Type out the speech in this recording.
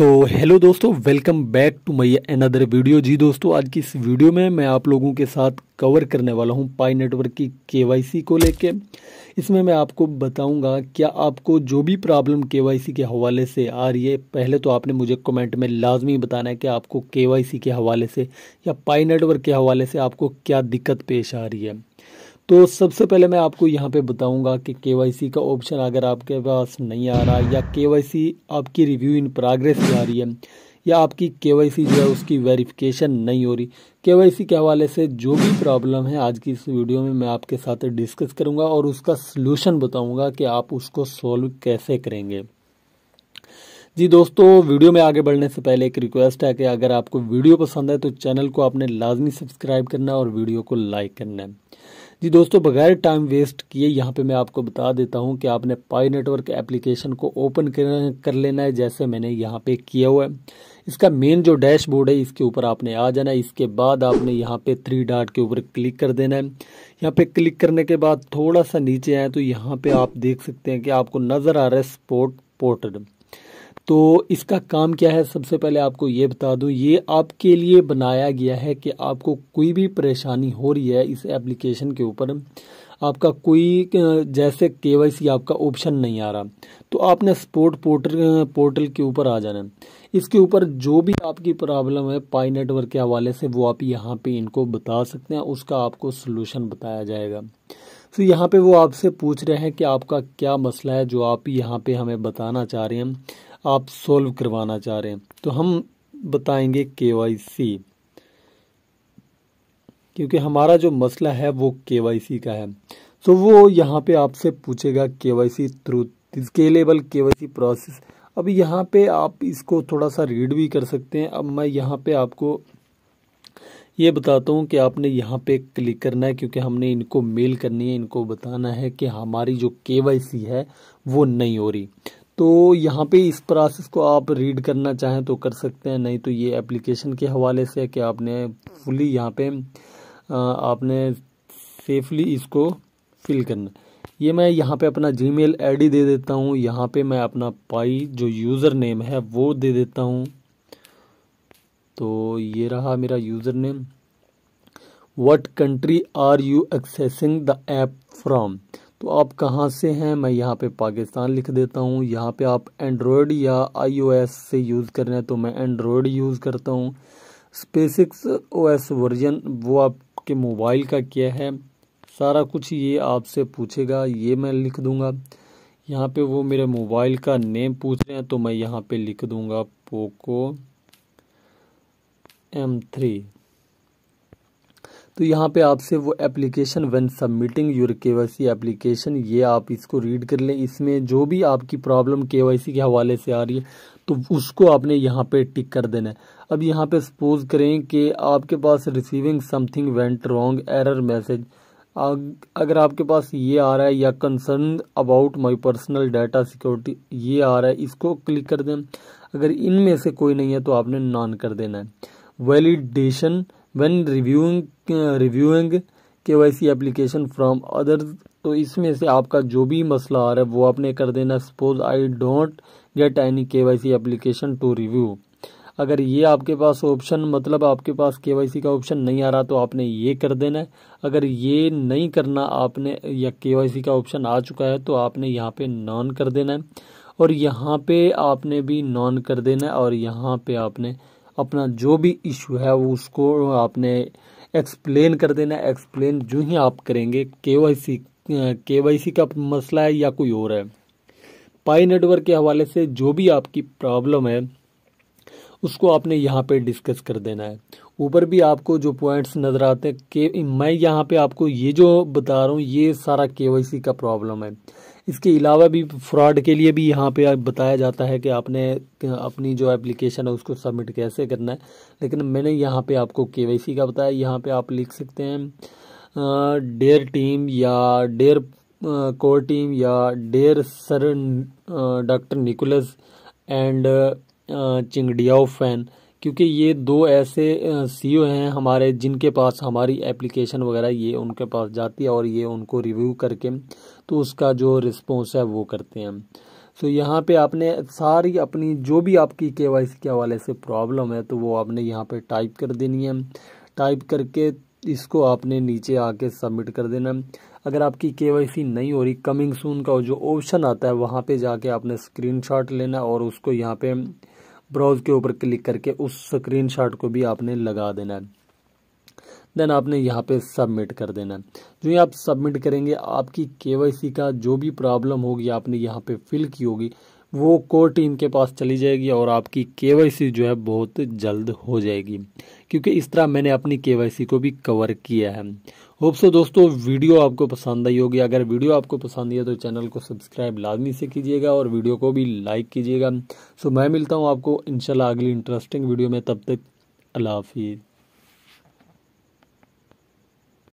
सो so, hello दोस्तों welcome back to my another video जी दोस्तों आज की इस वीडियो में मैं आप लोगों के साथ कवर करने वाला हूं पाई नेटवर्क की केवाईसी को लेके इसमें मैं आपको बताऊंगा क्या आपको जो भी प्रॉब्लम केवाईसी के हवाले से आ रही है पहले तो आपने मुझे कमेंट में लाजमी बताना है कि आपको के के हवाले से या पाई नेटवर्क के हवाले से आपको क्या दिक्कत पेश आ रही है तो सबसे पहले मैं आपको यहाँ पे बताऊंगा कि के का ऑप्शन अगर आपके पास नहीं आ रहा या के आपकी रिव्यू इन प्रोग्रेस आ रही है या आपकी के जो है उसकी वेरिफिकेशन नहीं हो रही के के हवाले से जो भी प्रॉब्लम है आज की इस वीडियो में मैं आपके साथ डिस्कस करूंगा और उसका सलूशन बताऊंगा कि आप उसको सॉल्व कैसे करेंगे जी दोस्तों वीडियो में आगे बढ़ने से पहले एक रिक्वेस्ट है कि अगर आपको वीडियो पसंद है तो चैनल को आपने लाजमी सब्सक्राइब करना है और वीडियो को लाइक करना है जी दोस्तों बगैर टाइम वेस्ट किए यहाँ पे मैं आपको बता देता हूँ कि आपने पाई नेटवर्क एप्लीकेशन को ओपन कर लेना है जैसे मैंने यहाँ पे किया हुआ है इसका मेन जो डैशबोर्ड है इसके ऊपर आपने आ जाना है इसके बाद आपने यहाँ पे थ्री डॉट के ऊपर क्लिक कर देना है यहाँ पे क्लिक करने के बाद थोड़ा सा नीचे आए तो यहाँ पे आप देख सकते हैं कि आपको नज़र आ रहा है स्पोर्ट पोर्टल तो इसका काम क्या है सबसे पहले आपको ये बता दूं ये आपके लिए बनाया गया है कि आपको कोई भी परेशानी हो रही है इस एप्लीकेशन के ऊपर आपका कोई जैसे के आपका ऑप्शन नहीं आ रहा तो आपने स्पोर्ट पोर्टल पोर्टल के ऊपर आ जाना है इसके ऊपर जो भी आपकी प्रॉब्लम है पाई नेटवर्क के हवाले से वो आप यहाँ पे इनको बता सकते हैं उसका आपको सोलूशन बताया जाएगा तो यहाँ पे वो आपसे पूछ रहे हैं कि आपका क्या मसला है जो आप यहाँ पे हमें बताना चाह रहे हैं आप सोल्व करवाना चाह रहे हैं तो हम बताएंगे के वाई सी क्योंकि हमारा जो मसला है वो के वाई सी का है तो वो यहाँ पे आपसे पूछेगा K Y C through scalable K Y C process अब यहाँ पे आप इसको थोड़ा सा रीड भी कर सकते हैं अब मैं यहाँ पे आपको ये बताता हूँ कि आपने यहाँ पे क्लिक करना है क्योंकि हमने इनको मेल करनी है इनको बताना है कि हमारी जो के है वो नहीं हो रही तो यहाँ पे इस प्रोसेस को आप रीड करना चाहें तो कर सकते हैं नहीं तो ये एप्लीकेशन के हवाले से है कि आपने फुली यहाँ पे आपने सेफली इसको फिल करना ये मैं यहाँ पे अपना जी मेल आई दे देता हूँ यहाँ पे मैं अपना पाई जो यूज़र नेम है वो दे देता हूँ तो ये रहा मेरा username what country are you accessing the app from तो आप कहाँ से हैं मैं यहाँ पे पाकिस्तान लिख देता हूँ यहाँ पे आप एंड्रॉयड या आईओएस से यूज़ कर रहे हैं तो मैं एंड्रॉयड यूज़ करता हूँ स्पेसिक्स ओएस वर्जन वो आपके मोबाइल का क्या है सारा कुछ ये आपसे पूछेगा ये मैं लिख दूँगा यहाँ पे वो मेरे मोबाइल का नेम पूछ रहे हैं तो मैं यहाँ पर लिख दूँगा पोको एम थ्री तो यहाँ पे आपसे वो application one submitting your K application ये आप इसको रीड कर लें इसमें जो भी आपकी प्रॉब्लम के के हवाले से आ रही है तो उसको आपने यहाँ पे टिक कर देना है अब यहाँ पे सपोज करें कि आपके पास receiving something went wrong error message अगर आपके पास ये आ रहा है या concern about my personal data security ये आ रहा है इसको क्लिक कर दें अगर इनमें से कोई नहीं है तो आपने नॉन कर देना है validation when reviewing uh, K Y C application from other तो इसमें से आपका जो भी मसला आ रहा है वो आपने कर देना suppose I don't get any K Y C application to review अगर ये आपके पास ऑप्शन मतलब आपके पास के वाई सी का ऑप्शन नहीं आ रहा तो आपने ये कर देना है अगर ये नहीं करना आपने या के वाई सी का ऑप्शन आ चुका है तो आपने यहाँ पे नॉन कर देना है और यहाँ पे आपने भी नॉन कर देना है और यहाँ पे आपने अपना जो भी इशू है वो उसको आपने एक्सप्लेन कर देना एक्सप्लेन जो ही आप करेंगे के वाई सी के वाई सी का मसला है या कोई और है पाई नेटवर्क के हवाले से जो भी आपकी प्रॉब्लम है उसको आपने यहाँ पे डिस्कस कर देना है ऊपर भी आपको जो पॉइंट्स नज़र आते हैं के मैं यहाँ पे आपको ये जो बता रहा हूँ ये सारा के वाई सी का प्रॉब्लम है इसके अलावा भी फ्रॉड के लिए भी यहाँ पे बताया जाता है कि आपने अपनी जो एप्लीकेशन है उसको सबमिट कैसे करना है लेकिन मैंने यहाँ पे आपको केवाईसी का बताया यहाँ पे आप लिख सकते हैं डेयर टीम या डेयर कोर टीम या their sir doctor Nicholas and Chingdiao Fan क्योंकि ये दो ऐसे सी ओ e हैं हमारे जिनके पास हमारी एप्लीकेशन वगैरह ये उनके पास जाती है और ये उनको रिव्यू करके तो उसका जो रिस्पॉन्स है वो करते हैं सो यहाँ पे आपने सारी अपनी जो भी आपकी के वाई सी के हवाले से प्रॉब्लम है तो वो आपने यहाँ पे टाइप कर देनी है टाइप करके इसको आपने नीचे आके सबमिट कर देना अगर आपकी के वाई सी नहीं हो रही कमिंग सून का जो ऑप्शन आता है वहाँ पे जाके आपने स्क्रीनशॉट लेना और उसको यहाँ पे ब्राउज़ के ऊपर क्लिक करके उस स्क्रीनशॉट को भी आपने लगा देना है देन आपने यहाँ पे सबमिट कर देना है जो ये आप सबमिट करेंगे आपकी के का जो भी प्रॉब्लम होगी आपने यहाँ पे फिल की होगी वो कोर टीम के पास चली जाएगी और आपकी के जो है बहुत जल्द हो जाएगी क्योंकि इस तरह मैंने अपनी के को भी कवर किया है होप सो दोस्तों वीडियो आपको पसंद आई होगी अगर वीडियो आपको पसंद आई है तो चैनल को सब्सक्राइब लाजमी से कीजिएगा और वीडियो को भी लाइक कीजिएगा सो मैं मिलता हूँ आपको इनशाला अगली इंटरेस्टिंग वीडियो में तब तक अल्लाह हाफिज़